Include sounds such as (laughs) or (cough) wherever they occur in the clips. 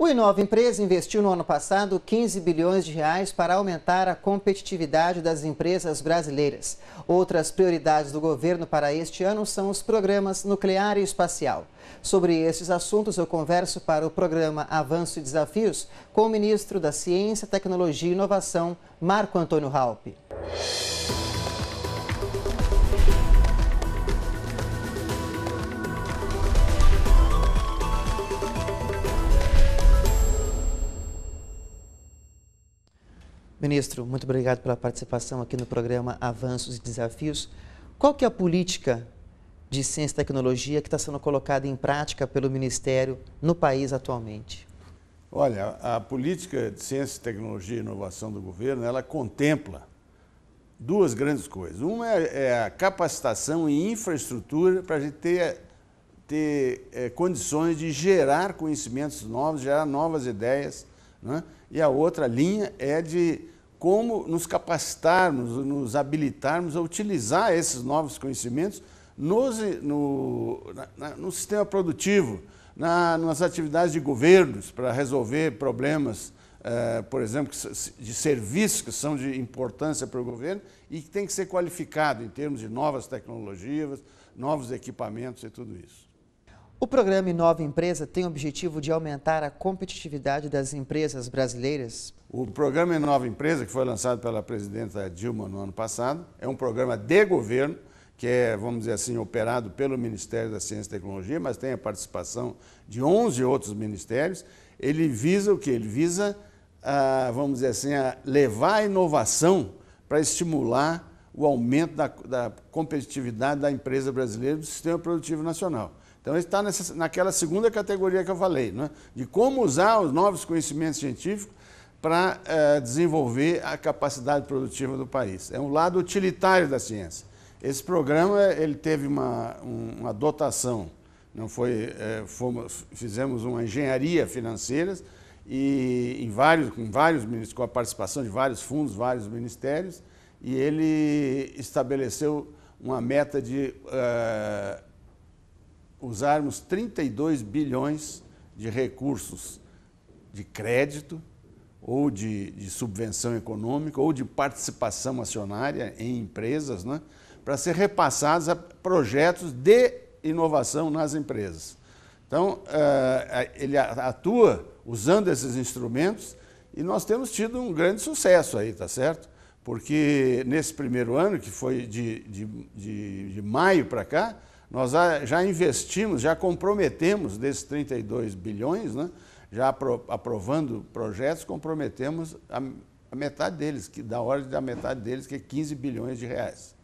O Inova Empresa investiu no ano passado 15 bilhões de reais para aumentar a competitividade das empresas brasileiras. Outras prioridades do governo para este ano são os programas nuclear e espacial. Sobre esses assuntos, eu converso para o programa Avanço e Desafios com o ministro da Ciência, Tecnologia e Inovação, Marco Antônio Raup. Ministro, muito obrigado pela participação aqui no programa Avanços e Desafios. Qual que é a política de ciência e tecnologia que está sendo colocada em prática pelo Ministério no país atualmente? Olha, a política de ciência, tecnologia e inovação do governo, ela contempla duas grandes coisas. Uma é, é a capacitação e infraestrutura para a gente ter, ter é, condições de gerar conhecimentos novos, gerar novas ideias. Né? E a outra linha é de como nos capacitarmos, nos habilitarmos a utilizar esses novos conhecimentos nos, no, na, no sistema produtivo, na, nas atividades de governos para resolver problemas, eh, por exemplo, de serviços que são de importância para o governo e que tem que ser qualificado em termos de novas tecnologias, novos equipamentos e tudo isso. O programa Inova Empresa tem o objetivo de aumentar a competitividade das empresas brasileiras o programa Inova Empresa, que foi lançado pela presidenta Dilma no ano passado, é um programa de governo, que é, vamos dizer assim, operado pelo Ministério da Ciência e Tecnologia, mas tem a participação de 11 outros ministérios. Ele visa o que? Ele visa, a, ah, vamos dizer assim, a levar a inovação para estimular o aumento da, da, competitividade da empresa brasileira do sistema produtivo nacional. Então, ele está nessa, naquela segunda categoria que eu falei, né? de como usar os novos conhecimentos científicos para uh, eh, desenvolver a capacidade produtiva do país. É um lado utilitário da ciência. Esse programa ele teve uma, uma dotação, não foi, é, fomos, fizemos uma engenharia financeira e em vários, com vários com a participação de vários fundos, vários ministérios, e ele estabeleceu uma meta de uh, usarmos 32 bilhões de recursos de crédito ou de, de subvenção econômica ou de participação acionária em empresas, né, para ser repassados a projetos de inovação nas empresas. Então, eh, eh, ele atua usando esses instrumentos e nós temos tido um grande sucesso aí, tá certo? Porque nesse primeiro ano, que foi de, de, de, de maio para cá, nós já investimos, já comprometemos desses 32 bilhões, né? já aprovando projetos, comprometemos a, metade deles, que da ordem da metade deles, que é 15 bilhões de reais.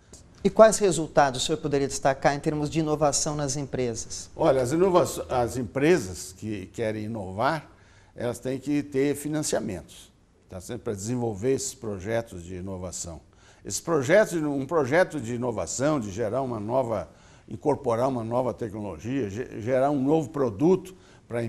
E quais resultados o senhor poderia destacar em termos de inovação nas empresas? Olha, as, inovações, as empresas que querem inovar, elas têm que ter financiamentos tá? para desenvolver esses projetos de inovação. Esses projetos, um projeto de inovação, de gerar uma nova, incorporar uma nova tecnologia, gerar um novo produto, para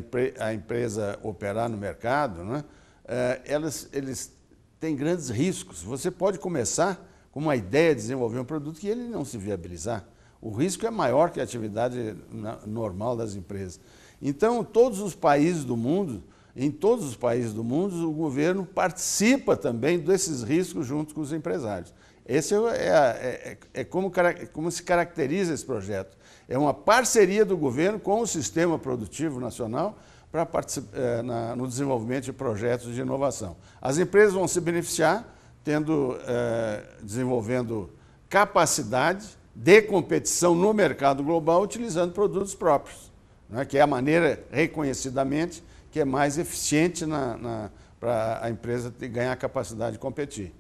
a empresa operar no mercado, né, eh, elas, eles têm grandes riscos. Você pode começar com uma ideia de desenvolver um produto que ele não se viabilizar. O risco é maior que a atividade normal das empresas. Então, todos os países do mundo, em todos os países do mundo, o governo participa também desses riscos junto com os empresários. Esse é, é, é, é como, como se caracteriza esse projeto. É uma parceria do governo com o Sistema Produtivo Nacional para participar, eh, no desenvolvimento de projetos de inovação. As empresas vão se beneficiar tendo, eh, desenvolvendo capacidade de competição no mercado global utilizando produtos próprios, né, que é a maneira reconhecidamente que é mais eficiente na, na para a empresa ganhar capacidade de competir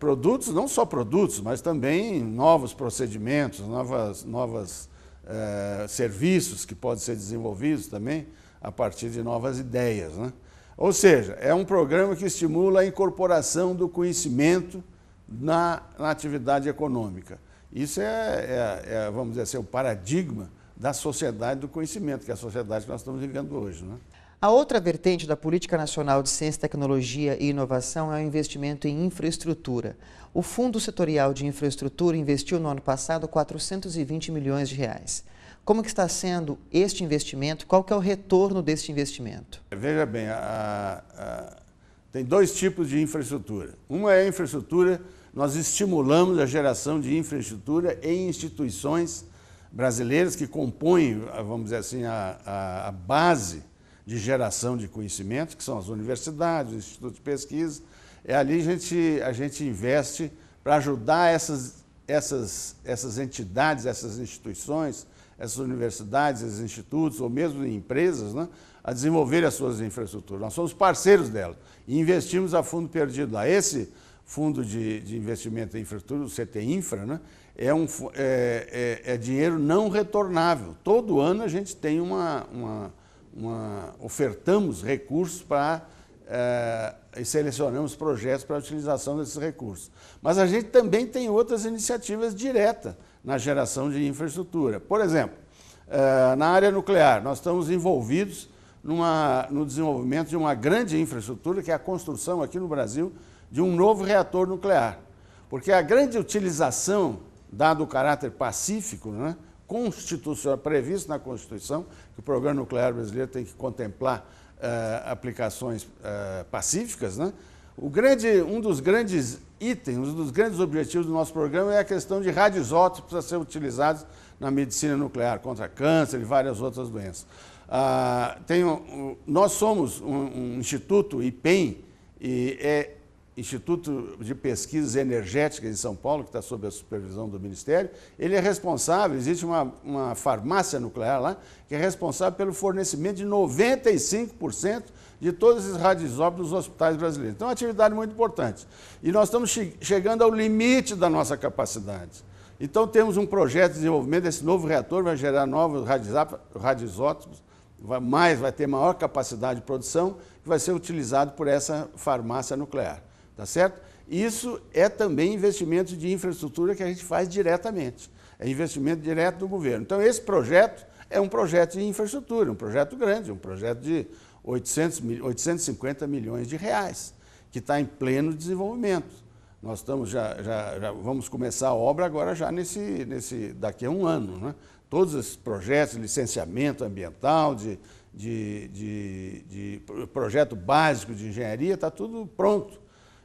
produtos, não só produtos, mas também novos procedimentos, novas, novas eh, serviços que podem ser desenvolvidos também a partir de novas ideias. Né? Ou seja, é um programa que estimula a incorporação do conhecimento na, na atividade econômica. Isso é, é, é, vamos dizer assim, é o paradigma da sociedade do conhecimento, que é a sociedade que nós estamos vivendo hoje. Né? A outra vertente da Política Nacional de Ciência, Tecnologia e Inovação é o investimento em infraestrutura. O Fundo Setorial de Infraestrutura investiu no ano passado 420 milhões de reais. Como que está sendo este investimento? Qual que é o retorno deste investimento? Veja bem, a, a, tem dois tipos de infraestrutura. Uma é a infraestrutura, nós estimulamos a geração de infraestrutura em instituições brasileiras que compõem, vamos dizer assim, a, a base de geração de conhecimento, que são as universidades, os institutos de pesquisa. É ali a gente, a gente investe para ajudar essas, essas, essas entidades, essas instituições, essas universidades, esses institutos, ou mesmo empresas, né, a desenvolver as suas infraestruturas. Nós somos parceiros dela e investimos a fundo perdido lá. Esse Fundo de, de Investimento em Infraestrutura, o CTINFRA, né, é, um, é, é, é dinheiro não retornável. Todo ano a gente tem uma, uma uma, ofertamos recursos para é, e selecionamos projetos para a utilização desses recursos. Mas a gente também tem outras iniciativas diretas na geração de infraestrutura. Por exemplo, é, na área nuclear, nós estamos envolvidos numa, no desenvolvimento de uma grande infraestrutura, que é a construção aqui no Brasil de um novo reator nuclear. Porque a grande utilização, dado o caráter pacífico, né, constitucional, previsto na Constituição, que o programa nuclear brasileiro tem que contemplar uh, aplicações uh, pacíficas, né? O grande, um dos grandes itens, um dos grandes objetivos do nosso programa é a questão de radioisótopos a ser utilizados na medicina nuclear, contra câncer e várias outras doenças. Ah, tem, nós somos um, um instituto IPEM e é Instituto de Pesquisas Energéticas de São Paulo, que está sob a supervisão do Ministério, ele é responsável, existe uma, uma farmácia nuclear lá, que é responsável pelo fornecimento de 95% de todos esses radioisótopos nos hospitais brasileiros. Então, é uma atividade muito importante. E nós estamos che chegando ao limite da nossa capacidade. Então, temos um projeto de desenvolvimento desse novo reator, vai gerar novos radioisótopos, vai, mais, vai ter maior capacidade de produção, que vai ser utilizado por essa farmácia nuclear tá certo? Isso é também investimento de infraestrutura que a gente faz diretamente, é investimento direto do governo. Então esse projeto é um projeto de infraestrutura, um projeto grande, um projeto de 800, 850 milhões de reais, que está em pleno desenvolvimento. Nós estamos já, já, já, vamos começar a obra agora já nesse, nesse daqui a um ano. Né? Todos esses projetos, licenciamento ambiental, de, de, de, de projeto básico de engenharia, está tudo pronto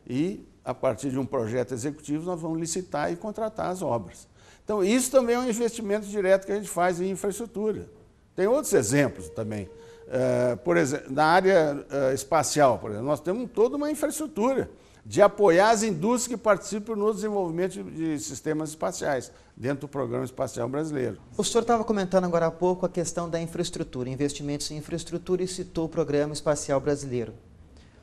e, a partir de um projeto executivo, nós vamos licitar e contratar as obras. Então, isso também é um investimento direto que a gente faz em infraestrutura. Tem outros exemplos também. Uh, por exemplo, na área uh, espacial, por exemplo, nós temos toda uma infraestrutura de apoiar as indústrias que participam no desenvolvimento de, de sistemas espaciais, dentro do Programa Espacial Brasileiro. O senhor estava comentando agora há pouco a questão da infraestrutura, investimentos em infraestrutura e citou o Programa Espacial Brasileiro.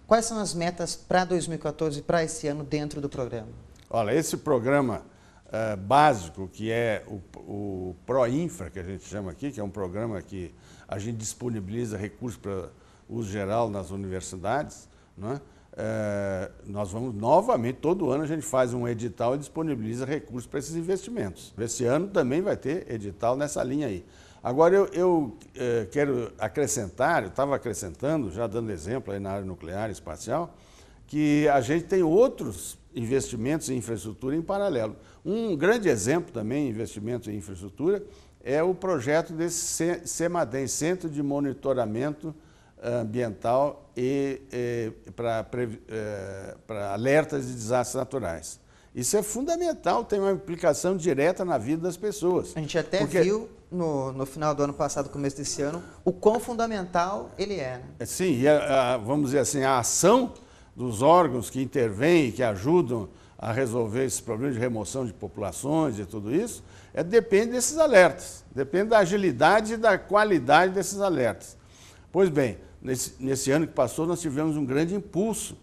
Quais são as metas para 2014 para esse ano dentro do programa? Olha, esse programa uh, básico, que é o, o ProInfra, que a gente chama aqui, que é um programa que a gente disponibiliza recursos para uso geral nas universidades, né? uh, nós vamos novamente, todo ano a gente faz um edital e disponibiliza recursos para esses investimentos. Esse ano também vai ter edital nessa linha aí. Agora, eu, eu eh, quero acrescentar, eu estava acrescentando, já dando exemplo aí na área nuclear e espacial, que a gente tem outros investimentos em infraestrutura em paralelo. Um grande exemplo também, investimento em infraestrutura, é o projeto desse CEMADEM, Centro de Monitoramento eh, Ambiental e, e para eh, alertas de desastres naturais. Isso é fundamental, tem uma implicação direta na vida das pessoas. A gente até viu no, no final do ano passado, começo desse ano, o quão fundamental ele é, né? é. Sim, e a, a, vamos dizer assim, a ação dos órgãos que intervêm que ajudam a resolver esses problemas de remoção de populações e tudo isso, é, depende desses alertas, depende da agilidade e da qualidade desses alertas. Pois bem, nesse, nesse ano que passou, nós tivemos um grande impulso,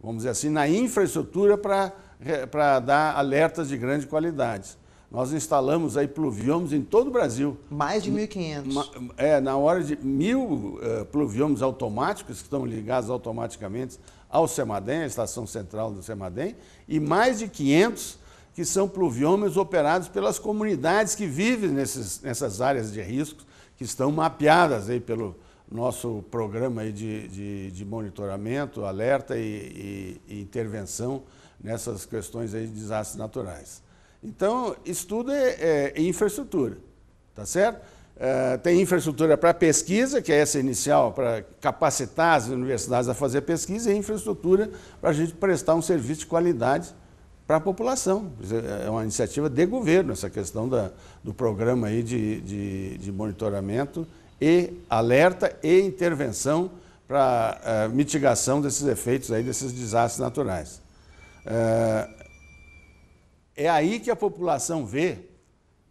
vamos dizer assim, na infraestrutura para dar alertas de grande qualidade. Nós instalamos aí pluviômetros em todo o Brasil. Mais de 1.500. É, na hora de mil uh, eh, pluviômetros automáticos, que estão ligados automaticamente ao SEMADEM, à estação central do SEMADEM, e mais de 500 que são pluviômetros operados pelas comunidades que vivem nesses, nessas áreas de risco, que estão mapeadas aí pelo nosso programa aí de, de, de monitoramento, alerta e, e, e intervenção nessas questões aí de desastres naturais. Então, isso tudo é, é infraestrutura, tá certo? É, tem infraestrutura para pesquisa, que é essa inicial, para capacitar as universidades a fazer pesquisa, e infraestrutura para a gente prestar um serviço de qualidade para a população. É uma iniciativa de governo, essa questão da, do programa aí de, de, de monitoramento e alerta e intervenção para uh, é, mitigação desses efeitos aí, desses desastres naturais. Uh, é aí que a população vê,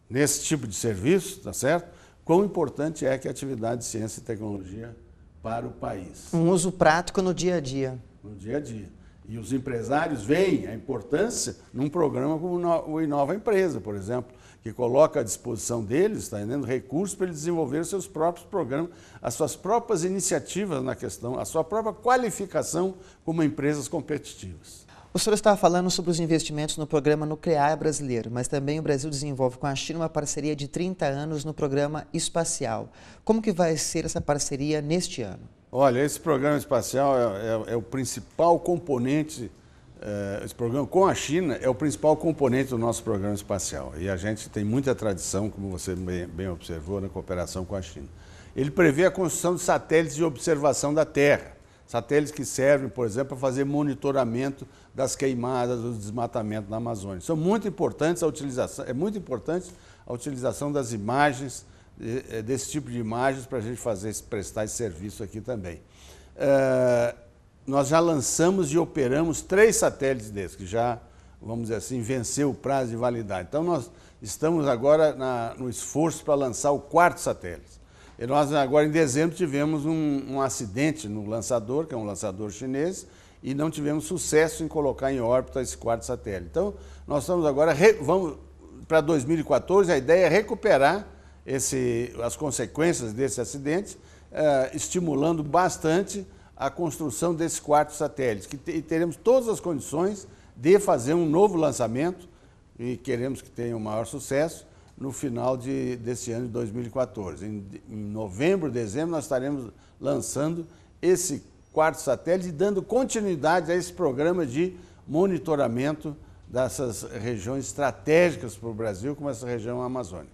nesse tipo de serviço, tá certo? Quão importante é que a atividade de ciência e tecnologia para o país. Um uso prático no dia a dia. No dia a dia. E os empresários veem a importância num programa como o Inova Empresa, por exemplo, que coloca à disposição deles, está rendendo recursos para eles desenvolverem seus próprios programas, as suas próprias iniciativas na questão, a sua própria qualificação como empresas competitivas. O senhor estava falando sobre os investimentos no programa nuclear brasileiro, mas também o Brasil desenvolve com a China uma parceria de 30 anos no programa espacial. Como que vai ser essa parceria neste ano? Olha, esse programa espacial é, é, é o principal componente, é, esse programa com a China é o principal componente do nosso programa espacial. E a gente tem muita tradição, como você bem, bem observou, na cooperação com a China. Ele prevê a construção de satélites de observação da Terra Satélites que servem, por exemplo, para fazer monitoramento das queimadas, do desmatamento na Amazônia. São muito importantes a utilização, é muito importante a utilização das imagens, eh, desse tipo de imagens, para a gente fazer, prestar esse serviço aqui também. Eh, nós já lançamos e operamos três satélites desses, que já, vamos dizer assim, venceu o prazo de validade. Então, nós estamos agora na, no esforço para lançar o quarto satélite. E nós agora em dezembro tivemos um, um, acidente no lançador, que é um lançador chinês, e não tivemos sucesso em colocar em órbita esse quarto satélite. Então, nós estamos agora, vamos para 2014, a ideia é recuperar esse, as consequências desse acidente, eh, estimulando bastante a construção desse quarto satélite, que teremos todas as condições de fazer um novo lançamento, e queremos que tenha o um maior sucesso, no final de, desse ano de 2014. Em, em novembro, dezembro, nós estaremos lançando esse quarto satélite, dando continuidade a esse programa de monitoramento dessas regiões estratégicas para o Brasil, como essa região amazônica.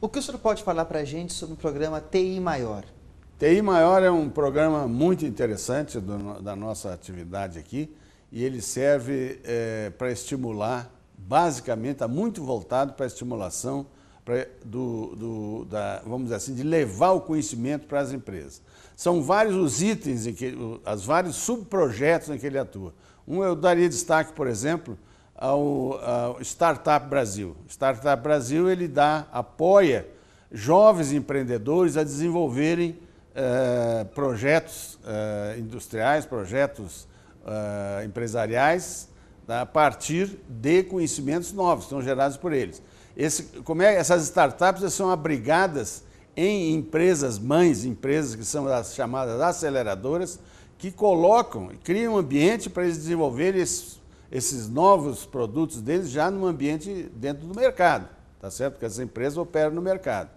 O que o senhor pode falar para a gente sobre o programa TI Maior? TI Maior é um programa muito interessante do, da nossa atividade aqui e ele serve é, eh, para estimular basicamente está muito voltado para a estimulação pra, do, do, da, vamos dizer assim, de levar o conhecimento para as empresas. São vários os itens, em que, os vários subprojetos em que ele atua. Um eu daria destaque, por exemplo, ao, ao Startup Brasil. Startup Brasil ele dá, apoia jovens empreendedores a desenvolverem eh, projetos eh, industriais, projetos eh, empresariais tá? a partir de conhecimentos novos que são gerados por eles. Esse, como é, essas startups são abrigadas em empresas mães, empresas que são as chamadas aceleradoras, que colocam e criam um ambiente para eles desenvolverem esses, esses, novos produtos deles já num ambiente dentro do mercado, tá certo? Porque as empresas operam no mercado.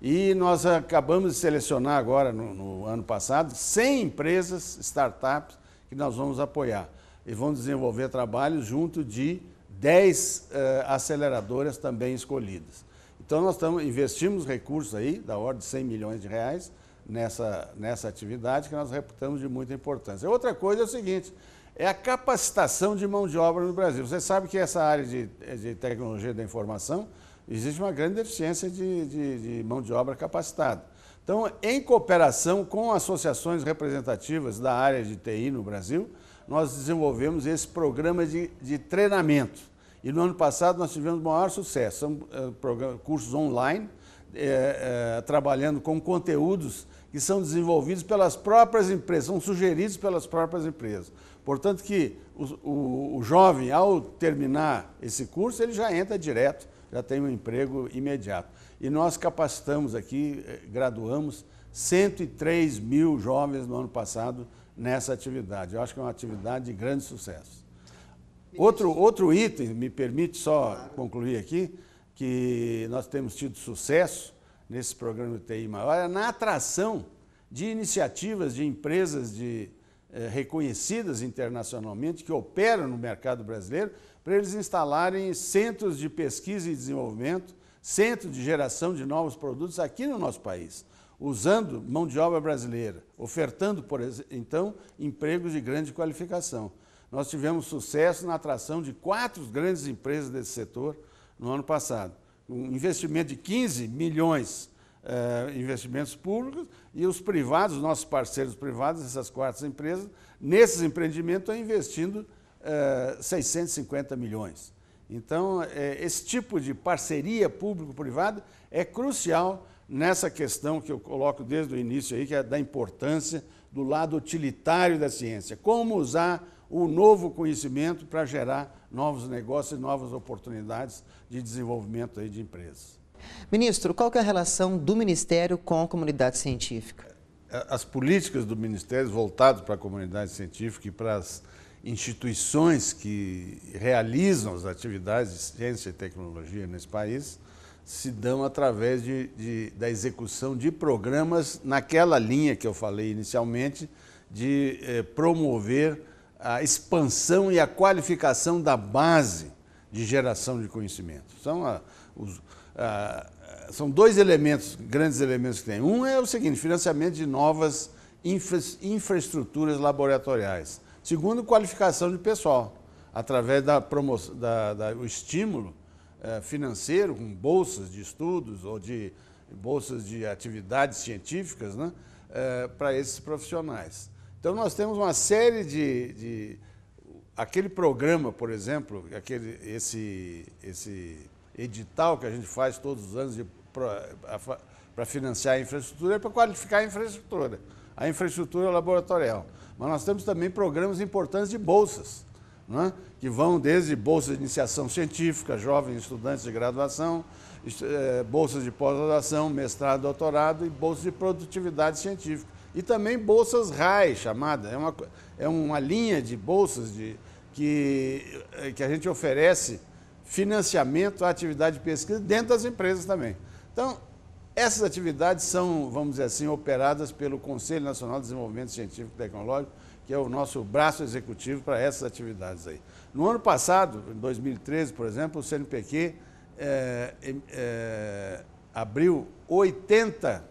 E nós acabamos de selecionar agora, no, no ano passado, 100 empresas, startups, que nós vamos apoiar e vão desenvolver trabalho junto de 10 eh, aceleradoras também escolhidas. Então, nós tamo, investimos recursos aí, da ordem de 100 milhões de reais, nessa, nessa atividade que nós reputamos de muita importância. Outra coisa é o seguinte, é a capacitação de mão de obra no Brasil. Você sabe que essa área de, de tecnologia da informação, existe uma grande deficiência de, de, de mão de obra capacitada. Então, em cooperação com associações representativas da área de TI no Brasil, nós desenvolvemos esse programa de, de treinamento. E no ano passado nós tivemos o maior sucesso. São eh, cursos online, é, é, trabalhando com conteúdos que são desenvolvidos pelas próprias empresas, são sugeridos pelas próprias empresas. Portanto, que o, o, o, jovem, ao terminar esse curso, ele já entra direto, já tem um emprego imediato. E nós capacitamos aqui, graduamos 103 mil jovens no ano passado nessa atividade. Eu acho que é uma atividade de grande sucesso. Outro, outro item, me permite só claro. concluir aqui, que nós temos tido sucesso nesse programa TI Maior é na atração de iniciativas de empresas de, eh, reconhecidas internacionalmente que operam no mercado brasileiro para eles instalarem centros de pesquisa e desenvolvimento, centro de geração de novos produtos aqui no nosso país usando mão de obra brasileira, ofertando, por então, empregos de grande qualificação. Nós tivemos sucesso na atração de quatro grandes empresas desse setor no ano passado. Um investimento de 15 milhões eh, investimentos públicos e os privados, os nossos parceiros privados, essas quatro empresas, nesses empreendimentos estão investindo eh, 650 milhões. Então, eh, esse tipo de parceria público-privada é crucial nessa questão que eu coloco desde o início aí, que é da importância do lado utilitário da ciência. Como usar o novo conhecimento para gerar novos negócios e novas oportunidades de desenvolvimento aí de empresas. Ministro, qual é a relação do Ministério com a comunidade científica? É, as políticas do Ministério voltadas para a comunidade científica e para as instituições que realizam as atividades de ciência e tecnologia nesse país se dão através de, de, da execução de programas naquela linha que eu falei inicialmente, de eh, promover a expansão e a qualificação da base de geração de conhecimento. São, a, ah, os, a, ah, são dois elementos, grandes elementos que tem. Um é o seguinte, financiamento de novas infra, infraestruturas laboratoriais. Segundo, qualificação de pessoal, através da, promoção, da, da o estímulo eh, financeiro, com bolsas de estudos ou de bolsas de atividades científicas né, eh, para esses profissionais. Então, nós temos uma série de, de. aquele programa, por exemplo, aquele, esse, esse edital que a gente faz todos os anos para financiar a infraestrutura é para qualificar a infraestrutura, a infraestrutura laboratorial. Mas nós temos também programas importantes de bolsas né? que vão desde bolsas de iniciação científica, jovens estudantes de graduação, eh, bolsas de pós-graduação, mestrado, doutorado e bolsas de produtividade científica. E também bolsas RAI, chamada, é uma, é uma linha de bolsas de, que, eh, que a gente oferece financiamento à atividade de pesquisa dentro das empresas também. Então, essas atividades são, vamos dizer assim, operadas pelo Conselho Nacional de Desenvolvimento Científico e Tecnológico, que é o nosso braço executivo para essas atividades aí. No ano passado, em 2013, por exemplo, o CNPq é, eh, é, eh, abriu 80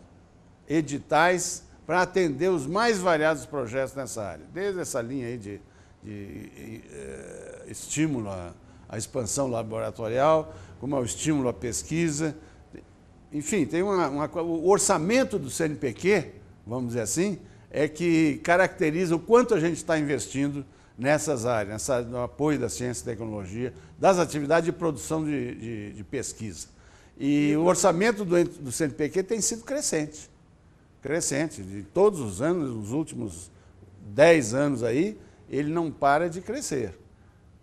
editais para atender os mais variados projetos nessa área, desde essa linha aí de, de, de, eh, estímulo à, à, expansão laboratorial, como ao estímulo à pesquisa. Enfim, tem uma, uma, o orçamento do CNPq, vamos dizer assim, é que caracteriza o quanto a gente está investindo nessas áreas, nessa, no apoio da ciência e tecnologia, das atividades de produção de, de, de pesquisa. E o orçamento do, do CNPq tem sido crescente, crescente, de todos os anos, nos últimos 10 anos aí, ele não para de crescer.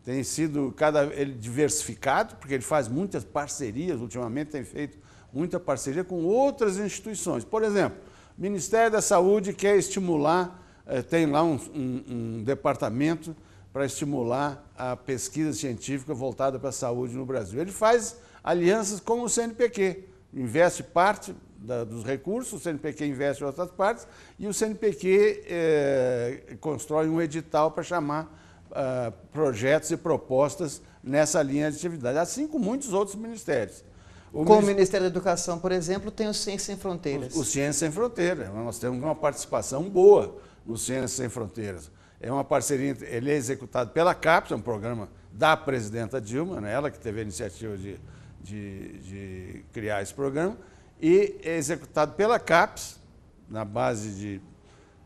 Tem sido cada ele diversificado, porque ele faz muitas parcerias, ultimamente tem feito muita parceria com outras instituições. Por exemplo, Ministério da Saúde quer estimular, eh, tem lá um, um, um departamento para estimular a pesquisa científica voltada para a saúde no Brasil. Ele faz alianças com o CNPq, investe parte da, dos recursos, o CNPq investe em outras partes e o CNPq eh, constrói um edital para chamar Uh, projetos e propostas nessa linha de atividade, assim como muitos outros ministérios. O o Ministério da Educação, por exemplo, tem o Ciência Sem Fronteiras. O, o Ciência Sem Fronteiras. Nós temos uma participação boa no Ciência Sem Fronteiras. É uma parceria, ele é executado pela CAPES, é um programa da presidenta Dilma, né? ela que teve a iniciativa de, de, de criar esse programa, e é executado pela CAPES, na base de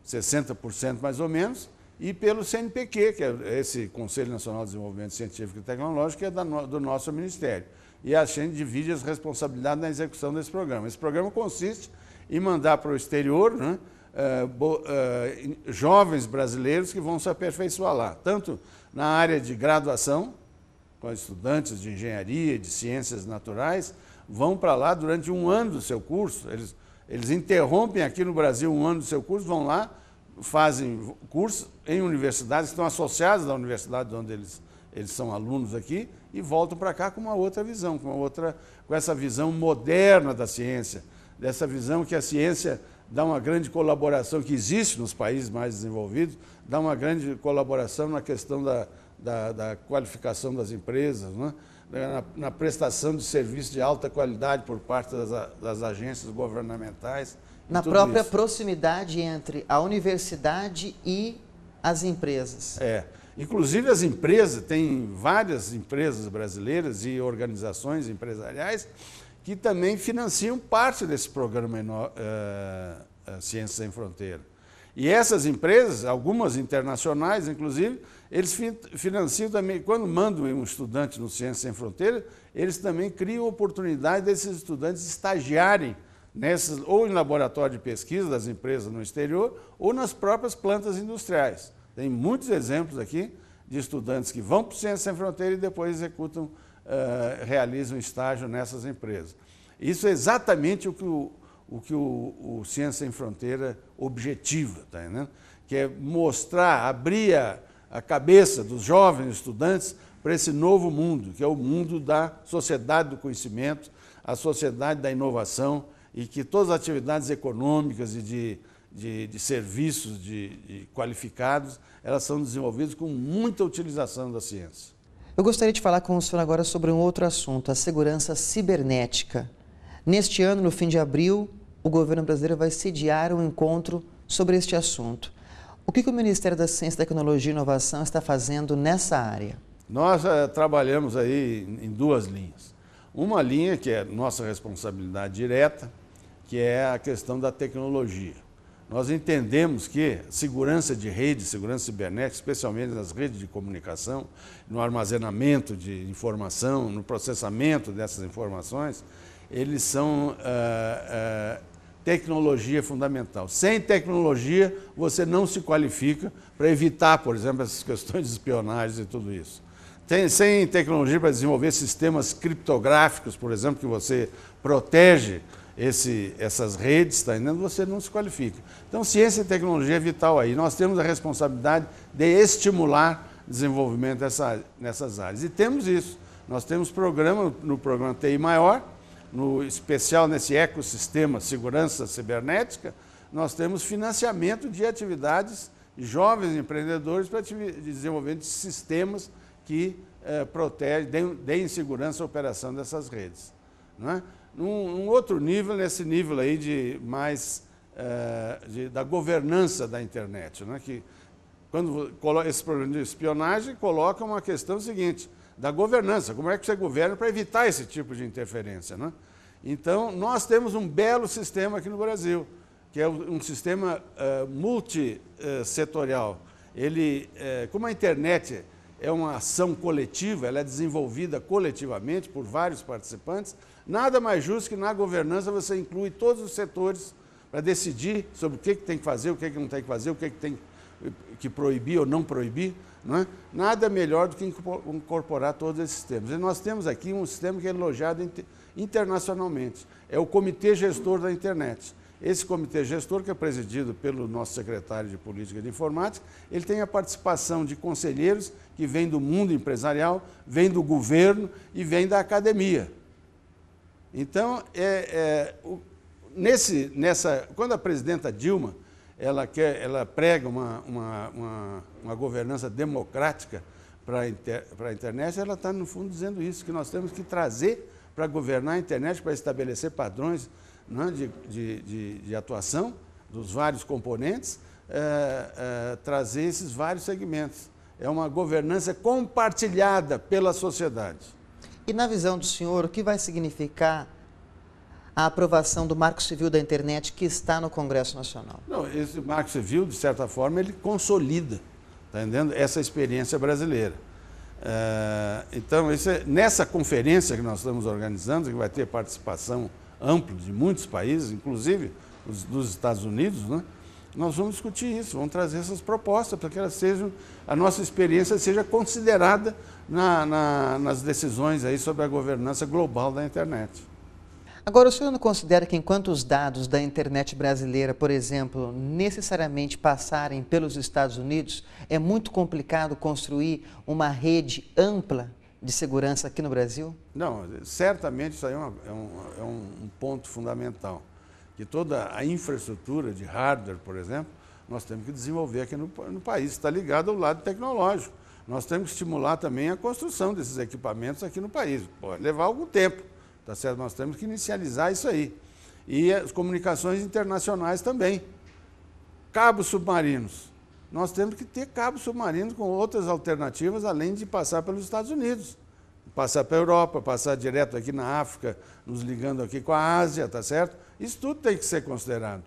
60% mais ou menos, e pelo CNPq, que é esse Conselho Nacional de Desenvolvimento Científico e Tecnológico, que é do nosso ministério e a gente divide as responsabilidades na execução desse programa. Esse programa consiste em mandar para o exterior né, uh, uh, jovens brasileiros que vão se aperfeiçoar lá, tanto na área de graduação, com estudantes de engenharia, de ciências naturais, vão para lá durante um ano do seu curso. Eles, eles interrompem aqui no Brasil um ano do seu curso, vão lá, fazem curso em universidades que estão associadas à universidade onde eles, eles são alunos aqui e voltam para cá com uma outra visão, com uma outra, com essa visão moderna da ciência, dessa visão que a ciência dá uma grande colaboração que existe nos países mais desenvolvidos, dá uma grande colaboração na questão da, da, da qualificação das empresas, né? na, na, prestação de serviço de alta qualidade por parte das, das agências governamentais. Na própria isso. proximidade entre a universidade e as empresas. É. Inclusive as empresas, tem várias empresas brasileiras e organizações empresariais que também financiam parte desse programa uh, Ciências Sem Fronteira. E essas empresas, algumas internacionais inclusive, eles financiam também, quando mandam um estudante no Ciências Sem Fronteira, eles também criam oportunidade desses estudantes estagiarem nessas, ou em laboratório de pesquisa das empresas no exterior, ou nas próprias plantas industriais. Tem muitos exemplos aqui de estudantes que vão para o Ciência Sem Fronteira e depois executam, uh, realizam estágio nessas empresas. Isso é exatamente o que o, o, que o, o Ciência Sem Fronteira objetiva, tá entendendo? que é mostrar, abrir a, a cabeça dos jovens estudantes para esse novo mundo, que é o mundo da sociedade do conhecimento, a sociedade da inovação e que todas as atividades econômicas e de de, de serviços de, de qualificados, elas são desenvolvidas com muita utilização da ciência. Eu gostaria de falar com o senhor agora sobre um outro assunto, a segurança cibernética. Neste ano, no fim de abril, o governo brasileiro vai sediar um encontro sobre este assunto. O que, que o Ministério da Ciência, Tecnologia e Inovação está fazendo nessa área? Nós eh, trabalhamos aí em duas linhas. Uma linha que é nossa responsabilidade direta, que é a questão da tecnologia nós entendemos que segurança de rede, segurança cibernética, especialmente nas redes de comunicação, no armazenamento de informação, no processamento dessas informações, eles são eh, eh, tecnologia fundamental. Sem tecnologia, você não se qualifica para evitar, por exemplo, essas (laughs) questões de espionagem e tudo isso. Tem, sem tecnologia para desenvolver sistemas criptográficos, por exemplo, que você protege esse, essas redes, tá entendendo? você não se qualifica. Então, ciência e tecnologia é vital aí. Nós temos a responsabilidade de estimular desenvolvimento dessa, nessas áreas. E temos isso. Nós temos programa, no programa TI Maior, no especial nesse ecossistema segurança cibernética, nós temos financiamento de atividades jovens empreendedores para desenvolver sistemas que eh, protegem, deem, deem segurança à operação dessas redes. Não é? num, num outro nível, nesse nível aí de mais é, de, da governança da internet, né? que quando coloca esse problema de espionagem coloca uma questão seguinte da governança, como é que você governa para evitar esse tipo de interferência, né? Então nós temos um belo sistema aqui no Brasil, que é um sistema uh, eh, multissetorial. Eh, Ele, uh, como a internet é uma ação coletiva, ela é desenvolvida coletivamente por vários participantes. Nada mais justo que na governança você inclui todos os setores para decidir sobre o que, que tem que fazer, o que, que não tem que fazer, o que, que tem que proibir ou não proibir. Não é? Nada melhor do que incorporar todos esses sistemas. E nós temos aqui um sistema que é elogiado internacionalmente. É o Comitê Gestor da Internet. Esse comitê gestor, que é presidido pelo nosso secretário de Política de Informática, ele tem a participação de conselheiros que vêm do mundo empresarial, vêm do governo e vêm da academia. Então, é, é, o, nesse, nessa, quando a presidenta Dilma ela, quer, ela prega uma, uma, uma, uma governança democrática para inter, a internet, ela está, no fundo, dizendo isso, que nós temos que trazer para governar a internet, para estabelecer padrões né, de, de, de, de, atuação dos vários componentes, é, é, trazer esses vários segmentos. É uma governança compartilhada pela sociedade. E na visão do senhor, o que vai significar a aprovação do Marco Civil da Internet que está no Congresso Nacional? Não, esse Marco Civil, de certa forma, ele consolida, tá entendendo? Essa experiência brasileira. É, então, é, nessa conferência que nós estamos organizando, que vai ter participação amplo de muitos países, inclusive os, dos Estados Unidos, né? nós vamos discutir isso, vamos trazer essas propostas para que elas sejam, a nossa experiência seja considerada na, na, nas decisões aí sobre a governança global da internet. Agora, o senhor não considera que enquanto os dados da internet brasileira, por exemplo, necessariamente passarem pelos Estados Unidos, é muito complicado construir uma rede ampla de segurança aqui no Brasil? Não, certamente isso aí é, uma, é, um, é um ponto fundamental. Que toda a infraestrutura de hardware, por exemplo, nós temos que desenvolver aqui no, no país. Está ligado ao lado tecnológico. Nós temos que estimular também a construção desses equipamentos aqui no país. Pode levar algum tempo, tá certo? Nós temos que inicializar isso aí. E as comunicações internacionais também. Cabos submarinos nós temos que ter cabo submarino com outras alternativas, além de passar pelos Estados Unidos, passar para a Europa, passar direto aqui na África, nos ligando aqui com a Ásia, tá certo? Isso tudo tem que ser considerado.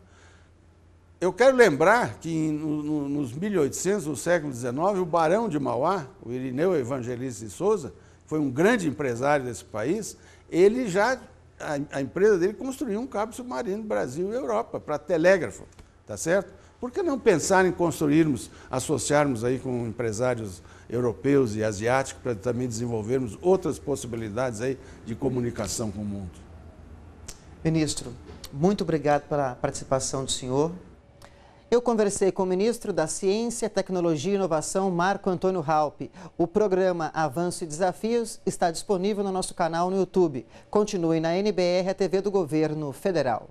Eu quero lembrar que no, no, nos 1800, no século XIX, o barão de Mauá, o Irineu Evangelista de Souza, foi um grande empresário desse país, ele já, a, a empresa dele construiu um cabo submarino Brasil e Europa, para telégrafo, tá certo? Por que não pensar em construirmos, associarmos aí com empresários europeus e asiáticos para também desenvolvermos outras possibilidades aí de comunicação com o mundo? Ministro, muito obrigado pela participação do senhor. Eu conversei com o ministro da Ciência, Tecnologia e Inovação, Marco Antônio Halpe. O programa Avanço e Desafios está disponível no nosso canal no YouTube. Continue na NBR, a TV do Governo Federal.